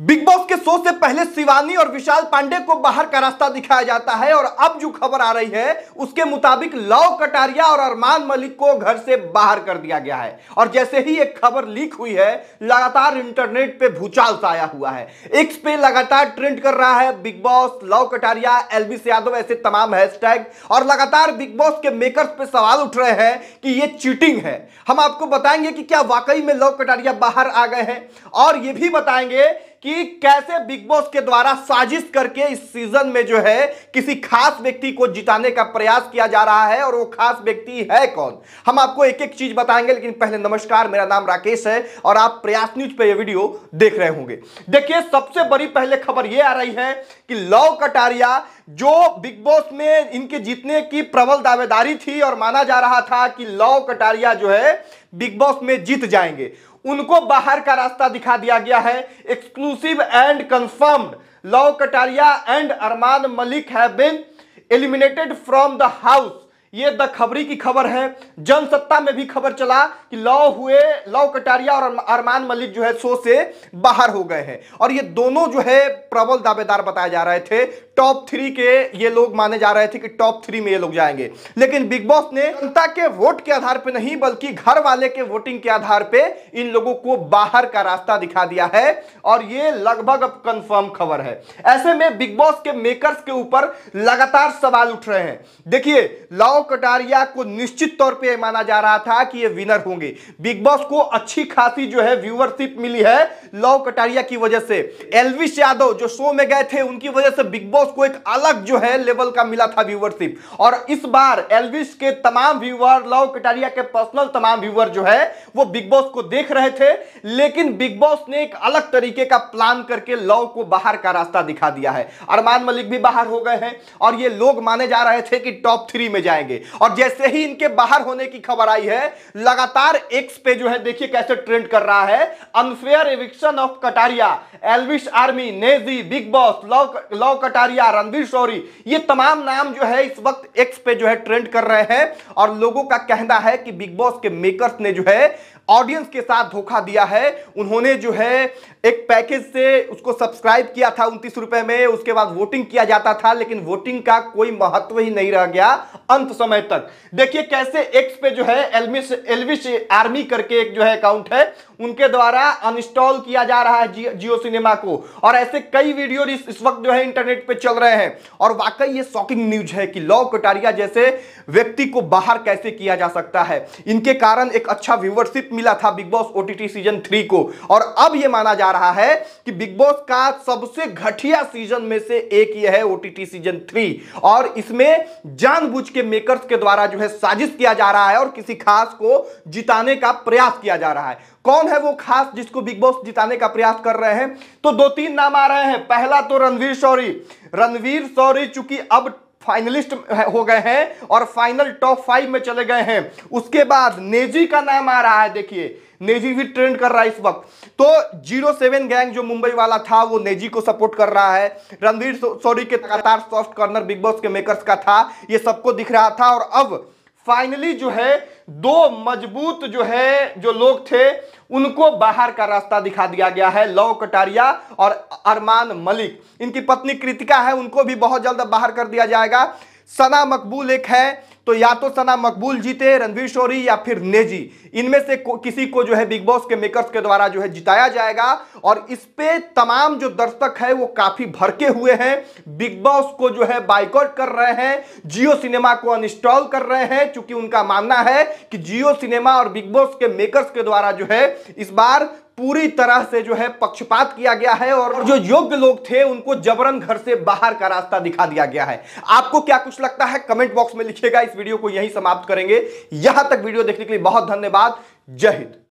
big Boss के show से पहले शिवानी और विशाल पांडे को बाहर का रास्ता दिखाया जाता है और अब जो खबर आ रही है उसके मुताबिक लव कटारिया और अरमान मलिक को घर से बाहर कर दिया गया है और जैसे ही एक खबर लीक हुई है लगातार इंटरनेट पे भूचाल साया हुआ है एक्स पे लगातार ट्रेंड कर रहा है बिग बॉस लव कटारिया एल यादव ऐसे तमाम हैशटैग और लगातार बिग बॉस के मेकर्स पे सवाल उठ रहे हैं कि ये चीटिंग है हम आपको बताएंगे कि क्या वाकई में लव कटारिया बाहर आ गए हैं और ये भी बताएंगे कि कैसे बिग बॉस के द्वारा साजिश करके इस सीजन में जो है किसी खास व्यक्ति को जिताने का प्रयास किया जा रहा है और वो खास व्यक्ति है कौन हम आपको एक एक चीज बताएंगे लेकिन पहले नमस्कार मेरा नाम राकेश है और आप प्रयास न्यूज पर यह वीडियो देख रहे होंगे देखिए सबसे बड़ी पहले खबर यह आ रही है कि लव कटारिया जो बिग बॉस में इनके जीतने की प्रबल दावेदारी थी और माना जा रहा था कि लव कटारिया जो है बिग बॉस में जीत जाएंगे उनको बाहर का रास्ता दिखा दिया गया है exclusive and confirmed Love Kataria and Armaan Malik have been eliminated from the house ये द खबरी की खबर है जनसत्ता में भी खबर चला कि लॉ हुए लव कटारिया और अरमान मलिक जो है शो से बाहर हो गए हैं और ये दोनों जो है प्रबल दावेदार बताए जा रहे थे टॉप थ्री के ये लोग माने जा रहे थे कि टॉप थ्री में ये लोग जाएंगे लेकिन बिग बॉस ने जनता के वोट के आधार पर नहीं बल्कि घर वाले के वोटिंग के आधार पर इन लोगों को बाहर का रास्ता दिखा दिया है और ये लगभग अब कंफर्म खबर है ऐसे में बिग बॉस के मेकर्स के ऊपर लगातार सवाल उठ रहे हैं देखिए लव कटारिया को निश्चित तौर पे माना जा रहा था कि ये विनर होंगे बिग बॉस को अच्छी खासी जो है व्यूवरशिप मिली है लव कटारिया की वजह से एलविश यादव जो शो में गए थे उनकी वजह से बिग बॉस को एक अलग जो है लेवल का मिला था व्यूवरशिप और इस बार एलविश के तमाम व्यूअर लव कटारिया के पर्सनल तमाम व्यूअर जो है वो बिग बॉस को देख रहे थे लेकिन बिग बॉस ने एक अलग तरीके का प्लान करके लव को बाहर का रास्ता दिखा दिया है अरमान मलिक भी बाहर हो गए हैं और ये लोग माने जा रहे थे कि टॉप थ्री में जाएंगे जाएंगे और जैसे ही इनके बाहर होने की खबर आई है लगातार एक्स पे जो है देखिए कैसे ट्रेंड कर रहा है unfair eviction of Kataria Elvish army नेजी बिग बॉस लव लव कटारिया रणवीर शौरी ये तमाम नाम जो है इस वक्त एक्स पे जो है ट्रेंड कर रहे हैं और लोगों का कहना है कि बिग बॉस के मेकर्स ने जो है ऑडियंस के साथ धोखा दिया है उन्होंने जो है एक पैकेज से उसको सब्सक्राइब किया था उनतीस रुपए में उसके बाद वोटिंग किया जाता था लेकिन वोटिंग का कोई महत्व ही नहीं रह गया अंत समय तक देखिए कैसे एक्स पे जो है एल्विश एल्विश आर्मी करके एक जो है अकाउंट है उनके द्वारा अनइंस्टॉल किया जा रहा है जियो सिनेमा को और ऐसे कई वीडियो इस, इस वक्त जो है इंटरनेट पे चल रहे हैं और वाकई ये शॉकिंग न्यूज है कि लॉ कटारिया जैसे व्यक्ति को बाहर कैसे किया जा सकता है इनके कारण एक अच्छा व्यूवरशिप मिला था Bigg Boss OTT season three को और अब यह माना जा रहा है कि बिग बॉस का सबसे घटिया सीजन में से एक यह है ओटीटी सीजन थ्री और इसमें जानबूझ के मेकर हैकर्स के द्वारा जो है साजिश किया जा रहा है और किसी खास को जिताने का प्रयास किया जा रहा है कौन है वो खास जिसको बिग बॉस जिताने का प्रयास कर रहे हैं तो दो तीन नाम आ रहे हैं पहला तो रणवीर शौरी रणवीर शौरी चूंकि अब फाइनलिस्ट हो गए हैं और फाइनल टॉप फाइव में चले गए हैं उसके बाद नेजी का नाम आ रहा है देखिए नेजी भी ट्रेंड कर रहा है इस वक्त तो जीरो सेवन गैंग जो मुंबई वाला था वो नेजी को सपोर्ट कर रहा है रणवीर सॉरी के लगातार सॉफ्ट कॉर्नर बिग बॉस के मेकर्स का था ये सबको दिख रहा था और अब फाइनली जो है दो मजबूत जो है जो लोग थे उनको बाहर का रास्ता दिखा दिया गया है लव कटारिया और अरमान मलिक इनकी पत्नी कृतिका है उनको भी बहुत जल्द बाहर कर दिया जाएगा सना मकबूल एक है तो या तो सना मकबूल जीते रणवीर शोरी या फिर नेजी इनमें से को, किसी को जो है बिग बॉस के मेकर्स के द्वारा जो है जिताया जाएगा और इस पे तमाम जो दर्शक है वो काफी भड़के हुए हैं बिग बॉस को जो है बाइकआउट कर रहे हैं जियो सिनेमा को अनइंस्टॉल कर रहे हैं चूंकि उनका मानना है कि जियो सिनेमा और बिग बॉस के मेकर्स के द्वारा जो है इस बार पूरी तरह से जो है पक्षपात किया गया है और जो योग्य लोग थे उनको जबरन घर से बाहर का रास्ता दिखा दिया गया है आपको क्या कुछ लगता है कमेंट बॉक्स में लिखिएगा इस वीडियो को यही समाप्त करेंगे यहां तक वीडियो देखने के लिए बहुत धन्यवाद जय हिंद